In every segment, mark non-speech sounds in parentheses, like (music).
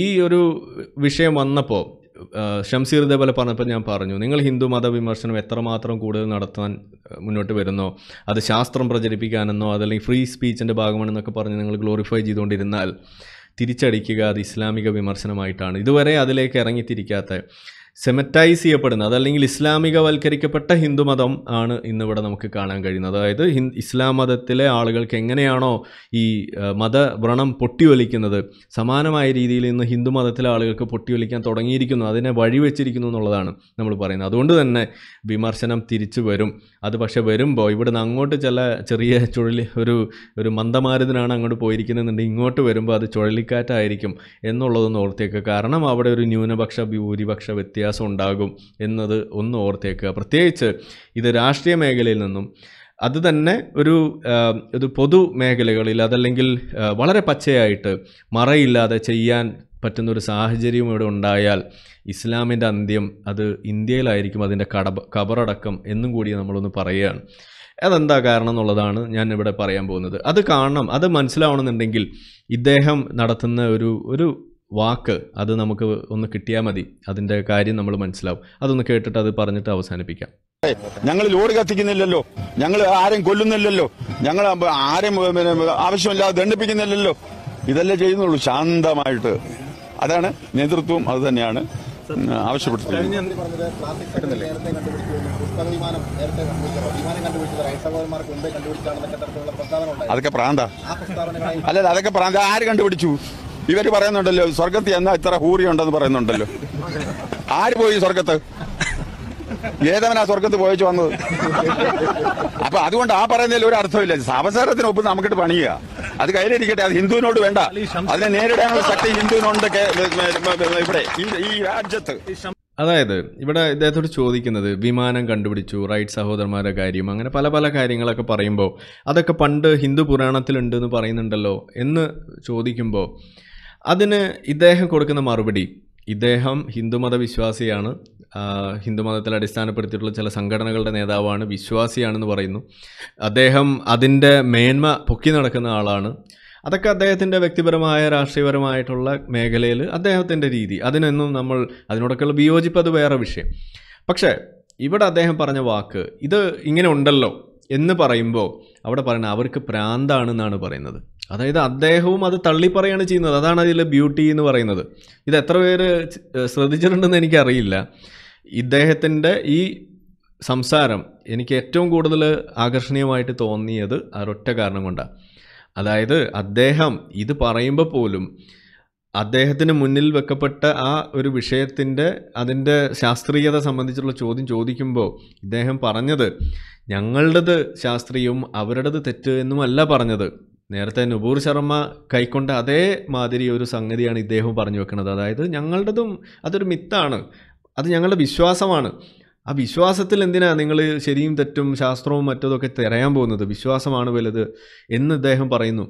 ഈ ഒരു വിഷയം വന്നപ്പോൾ ഷംസീർ ഇതേപോലെ പറഞ്ഞപ്പോൾ ഞാൻ പറഞ്ഞു നിങ്ങൾ ഹിന്ദു മത വിമർശനം എത്രമാത്രം കൂടുതൽ നടത്താൻ മുന്നോട്ട് വരുന്നോ അത് ശാസ്ത്രം പ്രചരിപ്പിക്കാനെന്നോ അതല്ലെങ്കിൽ ഫ്രീ സ്പീച്ചിൻ്റെ ഭാഗമാണെന്നൊക്കെ പറഞ്ഞ് നിങ്ങൾ ഗ്ലോറിഫൈ ചെയ്തുകൊണ്ടിരുന്നാൽ തിരിച്ചടിക്കുക അത് ഇസ്ലാമിക വിമർശനമായിട്ടാണ് ഇതുവരെ അതിലേക്ക് ഇറങ്ങിത്തിരിക്കാത്ത സെമറ്റൈസ് ചെയ്യപ്പെടുന്നത് അതല്ലെങ്കിൽ ഇസ്ലാമികവൽക്കരിക്കപ്പെട്ട ഹിന്ദുമതം ആണ് ഇന്നിവിടെ നമുക്ക് കാണാൻ കഴിയുന്നത് അതായത് ഇസ്ലാം മതത്തിലെ ആളുകൾക്ക് എങ്ങനെയാണോ ഈ മതവ്രണം പൊട്ടിവലിക്കുന്നത് സമാനമായ രീതിയിൽ ഇന്ന് ഹിന്ദു മതത്തിലെ ആളുകൾക്ക് പൊട്ടിവലിക്കാൻ തുടങ്ങിയിരിക്കുന്നു അതിനെ വഴിവെച്ചിരിക്കുന്നു എന്നുള്ളതാണ് നമ്മൾ പറയുന്നത് അതുകൊണ്ട് തന്നെ വിമർശനം തിരിച്ചു വരും അത് പക്ഷേ വരുമ്പോൾ നിന്ന് അങ്ങോട്ട് ചില ചെറിയ ചുഴലി ഒരു ഒരു മന്ദമാരുതനാണ് അങ്ങോട്ട് പോയിരിക്കുന്നതെന്നുണ്ടെങ്കിൽ ഇങ്ങോട്ട് വരുമ്പോൾ അത് ചുഴലിക്കാറ്റായിരിക്കും എന്നുള്ളതൊന്ന് ഓർത്തേക്കുക കാരണം അവിടെ ഒരു ന്യൂനപക്ഷ ഭൂരിപക്ഷ വ്യത്യാസം വ്യത്യാസം ഉണ്ടാകും എന്നത് ഒന്ന് ഓർത്തേക്കുക പ്രത്യേകിച്ച് ഇത് രാഷ്ട്രീയ മേഖലയിൽ നിന്നും അത് തന്നെ ഒരു ഒരു പൊതു മേഖലകളിൽ അതല്ലെങ്കിൽ വളരെ പച്ചയായിട്ട് മറയില്ലാതെ ചെയ്യാൻ പറ്റുന്ന ഒരു സാഹചര്യം ഇവിടെ ഉണ്ടായാൽ ഇസ്ലാമിൻ്റെ അന്ത്യം അത് ഇന്ത്യയിലായിരിക്കും അതിൻ്റെ കടബ കബറടക്കം എന്നും കൂടി നമ്മളൊന്ന് പറയുകയാണ് അതെന്താ കാരണം എന്നുള്ളതാണ് ഞാൻ ഇവിടെ പറയാൻ പോകുന്നത് അത് കാണണം അത് മനസ്സിലാവണമെന്നുണ്ടെങ്കിൽ ഇദ്ദേഹം നടത്തുന്ന ഒരു ഒരു വാക്ക് അത് നമുക്ക് ഒന്ന് കിട്ടിയാൽ മതി അതിൻ്റെ കാര്യം നമ്മൾ മനസ്സിലാവും അതൊന്ന് കേട്ടിട്ട് അത് പറഞ്ഞിട്ട് അവസാനിപ്പിക്കാം ഞങ്ങൾ ലോറി കത്തിക്കുന്നില്ലല്ലോ ഞങ്ങൾ ആരെയും കൊല്ലുന്നില്ലല്ലോ ഞങ്ങൾ ആരെയും ആവശ്യമില്ലാതെ ദണ്ഡിപ്പിക്കുന്നില്ലല്ലോ ഇതല്ലേ ചെയ്യുന്നുള്ളൂ ശാന്തമായിട്ട് അതാണ് നേതൃത്വം അത് തന്നെയാണ് ആവശ്യപ്പെട്ടത് അതൊക്കെ പ്രാന്ത അല്ലല്ല അതൊക്കെ പ്രാന്ത ആര് കണ്ടുപിടിച്ചു ഇവർ പറയുന്നുണ്ടല്ലോ സ്വർഗത്തിൽ എന്നാ ഇത്ര ഹൂറി ഉണ്ടെന്ന് പറയുന്നുണ്ടല്ലോ ആര് പോയി സ്വർഗത്ത് ഏതവനാ സ്വർഗത്ത് പോയിച്ചു വന്നത് അപ്പൊ അതുകൊണ്ട് ആ പറയുന്നതിൽ ഒരു അർത്ഥമില്ല അവസരത്തിനൊപ്പം നമുക്കിട്ട് പണിയുക അത് കയ്യിലിരിക്കട്ടെ അത് ഹിന്ദുവിനോട് വേണ്ട അതിനെ നേരിടാനുള്ള ശക്തി ഹിന്ദുവിനുണ്ട് ഇവിടെ ഈ രാജ്യത്ത് അതായത് ഇവിടെ ഇദ്ദേഹത്തോട് ചോദിക്കുന്നത് വിമാനം കണ്ടുപിടിച്ചു റൈറ്റ് സഹോദരന്മാരുടെ കാര്യം അങ്ങനെ പല പല കാര്യങ്ങളൊക്കെ പറയുമ്പോൾ അതൊക്കെ പണ്ട് ഹിന്ദു പുരാണത്തിലുണ്ടെന്ന് പറയുന്നുണ്ടല്ലോ എന്ന് ചോദിക്കുമ്പോൾ അതിന് ഇദ്ദേഹം കൊടുക്കുന്ന മറുപടി ഇദ്ദേഹം ഹിന്ദുമത വിശ്വാസിയാണ് ഹിന്ദുമതത്തിൽ അടിസ്ഥാനപ്പെടുത്തിയിട്ടുള്ള ചില സംഘടനകളുടെ നേതാവാണ് വിശ്വാസിയാണെന്ന് പറയുന്നു അദ്ദേഹം അതിൻ്റെ മേന്മ പൊക്കി നടക്കുന്ന ആളാണ് അതൊക്കെ അദ്ദേഹത്തിൻ്റെ വ്യക്തിപരമായ രാഷ്ട്രീയപരമായിട്ടുള്ള മേഖലയിൽ അദ്ദേഹത്തിൻ്റെ രീതി അതിനൊന്നും നമ്മൾ അതിനോടൊക്കെയുള്ള വിയോജിപ്പ് അത് വേറെ വിഷയം പക്ഷേ ഇവിടെ അദ്ദേഹം പറഞ്ഞ വാക്ക് ഇത് ഇങ്ങനെ ഉണ്ടല്ലോ എന്ന് പറയുമ്പോൾ അവിടെ പറയുന്നത് അവർക്ക് പ്രാന്താണെന്നാണ് പറയുന്നത് അതായത് അദ്ദേഹവും അത് തള്ളിപ്പറയാണ് ചെയ്യുന്നത് അതാണ് അതിലെ ബ്യൂട്ടി എന്ന് പറയുന്നത് ഇത് എത്ര പേര് ശ്രദ്ധിച്ചിട്ടുണ്ടെന്ന് എനിക്കറിയില്ല ഇദ്ദേഹത്തിൻ്റെ ഈ സംസാരം എനിക്ക് ഏറ്റവും കൂടുതൽ ആകർഷണീയമായിട്ട് തോന്നിയത് ആ കാരണം കൊണ്ടാണ് അതായത് അദ്ദേഹം ഇത് പറയുമ്പോൾ പോലും അദ്ദേഹത്തിന് മുന്നിൽ വെക്കപ്പെട്ട ആ ഒരു വിഷയത്തിൻ്റെ അതിൻ്റെ ശാസ്ത്രീയത സംബന്ധിച്ചുള്ള ചോദ്യം ചോദിക്കുമ്പോൾ ഇദ്ദേഹം പറഞ്ഞത് ഞങ്ങളുടേത് ശാസ്ത്രീയവും അവരുടേത് തെറ്റ് എന്നുമല്ല പറഞ്ഞത് നേരത്തെ നുപൂർ ശർമ്മ കൈക്കൊണ്ട അതേ മാതിരി ഒരു സംഗതിയാണ് ഇദ്ദേഹം പറഞ്ഞു വെക്കുന്നത് അതായത് ഞങ്ങളുടേതും അതൊരു മിത്താണ് അത് ഞങ്ങളുടെ വിശ്വാസമാണ് ആ വിശ്വാസത്തിൽ എന്തിനാണ് നിങ്ങൾ ശരിയും തെറ്റും ശാസ്ത്രവും മറ്റതൊക്കെ തിരയാൻ പോകുന്നത് വിശ്വാസമാണ് വലുത് എന്ന് ഇദ്ദേഹം പറയുന്നു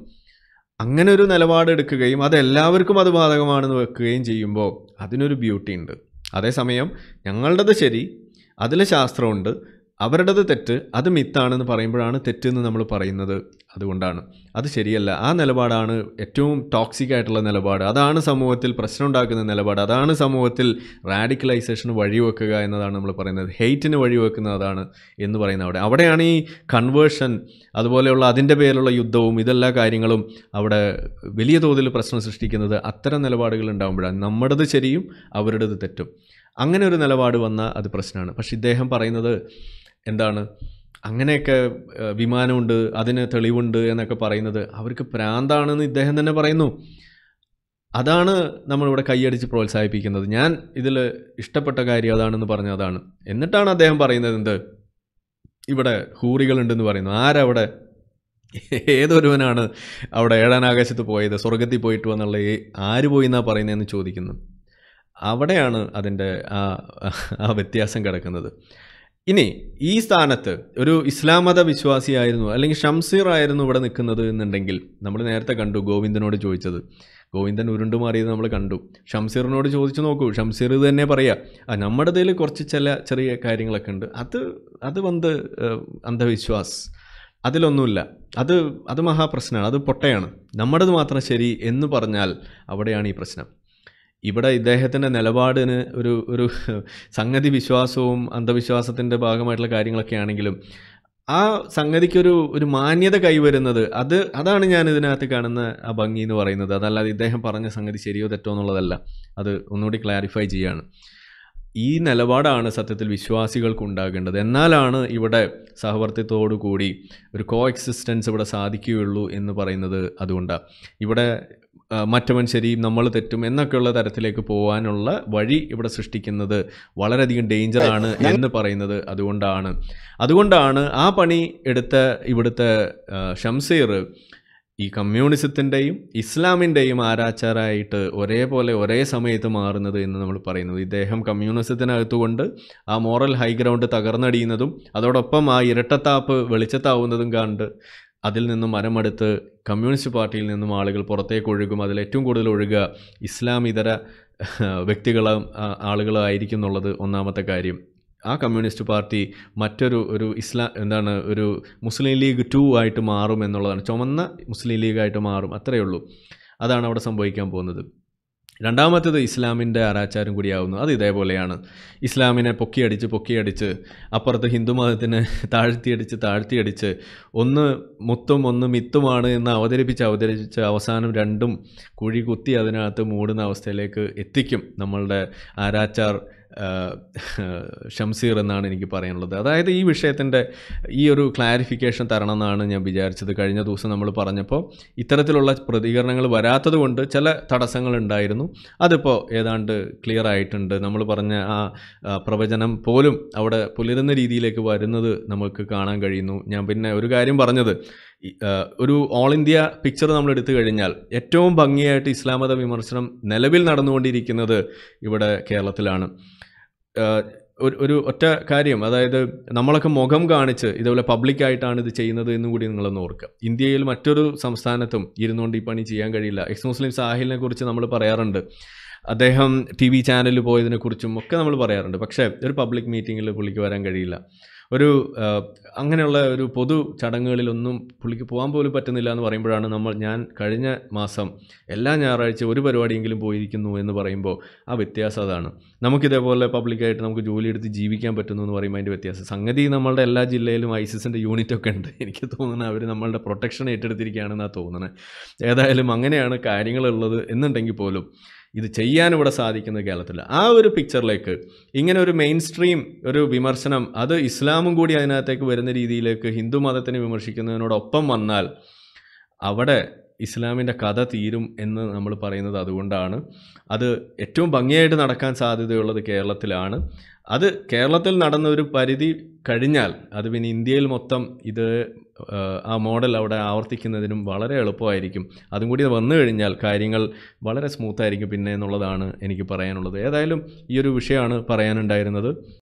അങ്ങനെ ഒരു നിലപാടെടുക്കുകയും അതെല്ലാവർക്കും അത് ബാധകമാണെന്ന് വെക്കുകയും ചെയ്യുമ്പോൾ അതിനൊരു ബ്യൂട്ടി ഉണ്ട് അതേസമയം ഞങ്ങളുടേത് ശരി അതിൽ ശാസ്ത്രമുണ്ട് അവരുടേത് തെറ്റ് അത് മിത്താണെന്ന് പറയുമ്പോഴാണ് തെറ്റെന്ന് നമ്മൾ പറയുന്നത് അതുകൊണ്ടാണ് അത് ശരിയല്ല ആ നിലപാടാണ് ഏറ്റവും ടോക്സിക് ആയിട്ടുള്ള നിലപാട് അതാണ് സമൂഹത്തിൽ പ്രശ്നം ഉണ്ടാക്കുന്ന നിലപാട് അതാണ് സമൂഹത്തിൽ റാഡിക്കലൈസേഷന് വഴിവെക്കുക എന്നതാണ് നമ്മൾ പറയുന്നത് ഹെയ്റ്റിന് വഴിവെക്കുന്നത് അതാണ് എന്ന് പറയുന്നത് അവിടെ അവിടെയാണ് ഈ കൺവേർഷൻ അതുപോലെയുള്ള അതിൻ്റെ പേരിലുള്ള യുദ്ധവും ഇതെല്ലാ കാര്യങ്ങളും അവിടെ വലിയ തോതിൽ പ്രശ്നം സൃഷ്ടിക്കുന്നത് അത്തരം നിലപാടുകൾ ഉണ്ടാകുമ്പോഴാണ് നമ്മുടേത് ശരിയും അവരുടേത് തെറ്റും അങ്ങനെ ഒരു നിലപാട് വന്നാൽ അത് പ്രശ്നമാണ് പക്ഷേ ഇദ്ദേഹം പറയുന്നത് എന്താണ് അങ്ങനെയൊക്കെ വിമാനമുണ്ട് അതിന് തെളിവുണ്ട് എന്നൊക്കെ പറയുന്നത് അവർക്ക് പ്രാന്താണെന്ന് ഇദ്ദേഹം തന്നെ പറയുന്നു അതാണ് നമ്മളിവിടെ കൈയടിച്ച് പ്രോത്സാഹിപ്പിക്കുന്നത് ഞാൻ ഇതിൽ ഇഷ്ടപ്പെട്ട കാര്യം അതാണെന്ന് പറഞ്ഞ അതാണ് എന്നിട്ടാണ് അദ്ദേഹം പറയുന്നത് എന്ത് ഇവിടെ ഹൂറികളുണ്ടെന്ന് പറയുന്നു ആരവിടെ ഏതൊരുവനാണ് അവിടെ ഏഴാനാകാശത്ത് പോയത് സ്വർഗത്തിൽ പോയിട്ട് എന്നുള്ള ആര് പോയി എന്നാണ് പറയുന്നതെന്ന് ചോദിക്കുന്നു അവിടെയാണ് അതിൻ്റെ ആ ആ വ്യത്യാസം കിടക്കുന്നത് ഇനി ഈ സ്ഥാനത്ത് ഒരു ഇസ്ലാം മത വിശ്വാസിയായിരുന്നു അല്ലെങ്കിൽ ഷംസീർ ആയിരുന്നു ഇവിടെ നിൽക്കുന്നത് എന്നുണ്ടെങ്കിൽ നമ്മൾ നേരത്തെ കണ്ടു ഗോവിന്ദനോട് ചോദിച്ചത് ഗോവിന്ദൻ ഉരുണ്ടുമാറിയത് നമ്മൾ കണ്ടു ഷംസീറിനോട് ചോദിച്ചു നോക്കൂ ഷംസീർ ഇത് തന്നെ പറയാം ആ നമ്മുടെ ഇതിൽ കുറച്ച് ചില ചെറിയ കാര്യങ്ങളൊക്കെ ഉണ്ട് അത് അത് വന്ന് അന്ധവിശ്വാസ് അതിലൊന്നുമില്ല അത് അത് മഹാപ്രശ്നമാണ് അത് പൊട്ടയാണ് നമ്മുടേത് മാത്രം ശരി എന്ന് പറഞ്ഞാൽ അവിടെയാണ് ഈ പ്രശ്നം ഇവിടെ ഇദ്ദേഹത്തിൻ്റെ നിലപാടിന് ഒരു ഒരു സംഗതി വിശ്വാസവും അന്ധവിശ്വാസത്തിൻ്റെ ഭാഗമായിട്ടുള്ള കാര്യങ്ങളൊക്കെ ആണെങ്കിലും ആ സംഗതിക്കൊരു ഒരു മാന്യത കൈവരുന്നത് അത് അതാണ് ഞാൻ ഇതിനകത്ത് കാണുന്ന ആ ഭംഗി എന്ന് പറയുന്നത് അതല്ലാതെ ഇദ്ദേഹം പറഞ്ഞ സംഗതി ശരിയോ തെറ്റോ എന്നുള്ളതല്ല അത് ഒന്നുകൂടി ക്ലാരിഫൈ ചെയ്യുകയാണ് ഈ നിലപാടാണ് സത്യത്തിൽ വിശ്വാസികൾക്ക് ഉണ്ടാകേണ്ടത് എന്നാലാണ് ഇവിടെ കൂടി ഒരു കോ എക്സിസ്റ്റൻസ് ഇവിടെ സാധിക്കുകയുള്ളൂ എന്ന് പറയുന്നത് അതുകൊണ്ടാണ് ഇവിടെ മറ്റവൻ ശരിയും നമ്മൾ തെറ്റും എന്നൊക്കെയുള്ള തരത്തിലേക്ക് പോകാനുള്ള വഴി ഇവിടെ സൃഷ്ടിക്കുന്നത് വളരെയധികം ഡേഞ്ചറാണ് എന്ന് പറയുന്നത് അതുകൊണ്ടാണ് അതുകൊണ്ടാണ് ആ പണി എടുത്ത ഇവിടുത്തെ ഷംസീർ ഈ കമ്മ്യൂണിസത്തിൻ്റെയും ഇസ്ലാമിൻ്റെയും ആരാച്ചാരായിട്ട് ഒരേപോലെ ഒരേ സമയത്ത് മാറുന്നത് എന്ന് നമ്മൾ പറയുന്നത് ഇദ്ദേഹം കമ്മ്യൂണിസത്തിനകത്തുകൊണ്ട് ആ മോറൽ ഹൈഗ്രൗണ്ട് തകർന്നടിയുന്നതും അതോടൊപ്പം ആ ഇരട്ടത്താപ്പ് വെളിച്ചത്താവുന്നതും കണ്ട് അതിൽ നിന്നും മരമെടുത്ത് കമ്മ്യൂണിസ്റ്റ് പാർട്ടിയിൽ നിന്നും ആളുകൾ പുറത്തേക്ക് ഒഴുകും അതിൽ ഏറ്റവും കൂടുതൽ ഒഴുകുക ഇതര വ്യക്തികളും ആയിരിക്കും എന്നുള്ളത് ഒന്നാമത്തെ കാര്യം ആ കമ്മ്യൂണിസ്റ്റ് പാർട്ടി മറ്റൊരു ഒരു ഇസ്ലാം എന്താണ് ഒരു മുസ്ലിം ലീഗ് ടു ആയിട്ട് മാറും എന്നുള്ളതാണ് ചുമന്ന മുസ്ലിം ലീഗായിട്ട് മാറും അത്രയേ ഉള്ളൂ അതാണ് അവിടെ സംഭവിക്കാൻ പോകുന്നത് രണ്ടാമത്തേത് ഇസ്ലാമിൻ്റെ ആരാച്ചാരം കൂടിയാവുന്നു അത് ഇതേപോലെയാണ് ഇസ്ലാമിനെ പൊക്കിയടിച്ച് പൊക്കിയടിച്ച് അപ്പുറത്ത് ഹിന്ദു മതത്തിനെ (laughs) താഴ്ത്തിയടിച്ച് താഴ്ത്തിയടിച്ച് ഒന്ന് മുത്തും ഒന്ന് മിത്തുമാണ് എന്ന് അവതരിപ്പിച്ച് അവതരിപ്പിച്ച് അവസാനം രണ്ടും കുഴി കുത്തി അതിനകത്ത് മൂടുന്ന അവസ്ഥയിലേക്ക് എത്തിക്കും നമ്മളുടെ ആരാച്ചാർ ഷംസീർ എന്നാണ് എനിക്ക് പറയാനുള്ളത് അതായത് ഈ വിഷയത്തിൻ്റെ ഈ ഒരു ക്ലാരിഫിക്കേഷൻ തരണം എന്നാണ് ഞാൻ വിചാരിച്ചത് കഴിഞ്ഞ ദിവസം നമ്മൾ പറഞ്ഞപ്പോൾ ഇത്തരത്തിലുള്ള പ്രതികരണങ്ങൾ വരാത്തത് കൊണ്ട് ചില തടസ്സങ്ങൾ ഉണ്ടായിരുന്നു അതിപ്പോൾ ഏതാണ്ട് ക്ലിയർ ആയിട്ടുണ്ട് നമ്മൾ പറഞ്ഞ ആ പ്രവചനം പോലും അവിടെ പുലരുന്ന രീതിയിലേക്ക് വരുന്നത് നമുക്ക് കാണാൻ കഴിയുന്നു ഞാൻ പിന്നെ ഒരു കാര്യം പറഞ്ഞത് ഒരു ഓൾ ഇന്ത്യ പിക്ചർ നമ്മൾ എടുത്തു കഴിഞ്ഞാൽ ഏറ്റവും ഭംഗിയായിട്ട് ഇസ്ലാമത വിമർശനം നിലവിൽ നടന്നുകൊണ്ടിരിക്കുന്നത് ഇവിടെ കേരളത്തിലാണ് ഒരു ഒരു ഒറ്റ കാര്യം അതായത് നമ്മളൊക്കെ മുഖം കാണിച്ച് ഇതേപോലെ പബ്ലിക്കായിട്ടാണ് ഇത് ചെയ്യുന്നത് എന്നും കൂടി നിങ്ങളൊന്ന് ഓർക്കുക ഇന്ത്യയിൽ മറ്റൊരു സംസ്ഥാനത്തും ഇരുന്നുകൊണ്ട് ഈ പണി ചെയ്യാൻ കഴിയില്ല എക്സ് മുസ്ലിം സാഹിലിനെ കുറിച്ച് നമ്മൾ പറയാറുണ്ട് അദ്ദേഹം ടി വി ചാനലിൽ പോയതിനെക്കുറിച്ചും ഒക്കെ നമ്മൾ പറയാറുണ്ട് പക്ഷേ ഒരു പബ്ലിക് മീറ്റിങ്ങിൽ പുള്ളിക്ക് വരാൻ കഴിയില്ല ഒരു അങ്ങനെയുള്ള ഒരു പൊതു ചടങ്ങുകളിലൊന്നും പുള്ളിക്ക് പോകാൻ പോലും പറ്റുന്നില്ല എന്ന് പറയുമ്പോഴാണ് നമ്മൾ ഞാൻ കഴിഞ്ഞ മാസം എല്ലാ ഞായറാഴ്ച ഒരു പരിപാടിയെങ്കിലും പോയിരിക്കുന്നു എന്ന് പറയുമ്പോൾ ആ വ്യത്യാസം അതാണ് നമുക്കിതേപോലെ പബ്ലിക്കായിട്ട് നമുക്ക് ജോലി എടുത്ത് ജീവിക്കാൻ പറ്റുന്നു എന്ന് പറയുമ്പോൾ അതിൻ്റെ വ്യത്യാസം സംഗതി നമ്മളുടെ എല്ലാ ജില്ലയിലും ഐസിസിൻ്റെ യൂണിറ്റൊക്കെ ഉണ്ട് എനിക്ക് തോന്നുന്നത് അവർ നമ്മളുടെ പ്രൊട്ടക്ഷൻ ഏറ്റെടുത്തിരിക്കുകയാണെന്നാണ് തോന്നുന്നത് ഏതായാലും അങ്ങനെയാണ് കാര്യങ്ങളുള്ളത് എന്നുണ്ടെങ്കിൽ പോലും ഇത് ചെയ്യാൻ ഇവിടെ സാധിക്കുന്നത് കേരളത്തിൽ ആ ഒരു പിക്ചറിലേക്ക് ഇങ്ങനെ ഒരു മെയിൻ സ്ട്രീം ഒരു വിമർശനം അത് ഇസ്ലാമും കൂടി അതിനകത്തേക്ക് വരുന്ന രീതിയിലേക്ക് ഹിന്ദു മതത്തിനെ വിമർശിക്കുന്നതിനോടൊപ്പം വന്നാൽ അവിടെ ഇസ്ലാമിൻ്റെ കഥ തീരും എന്ന് നമ്മൾ പറയുന്നത് അതുകൊണ്ടാണ് അത് ഏറ്റവും ഭംഗിയായിട്ട് നടക്കാൻ സാധ്യതയുള്ളത് കേരളത്തിലാണ് അത് കേരളത്തിൽ നടന്ന ഒരു പരിധി കഴിഞ്ഞാൽ അത് പിന്നെ ഇന്ത്യയിൽ മൊത്തം ഇത് ആ മോഡൽ അവിടെ ആവർത്തിക്കുന്നതിനും വളരെ എളുപ്പമായിരിക്കും അതും കൂടി വന്നു കഴിഞ്ഞാൽ കാര്യങ്ങൾ വളരെ സ്മൂത്തായിരിക്കും പിന്നെ എന്നുള്ളതാണ് എനിക്ക് പറയാനുള്ളത് ഏതായാലും ഈ ഒരു വിഷയമാണ് പറയാനുണ്ടായിരുന്നത്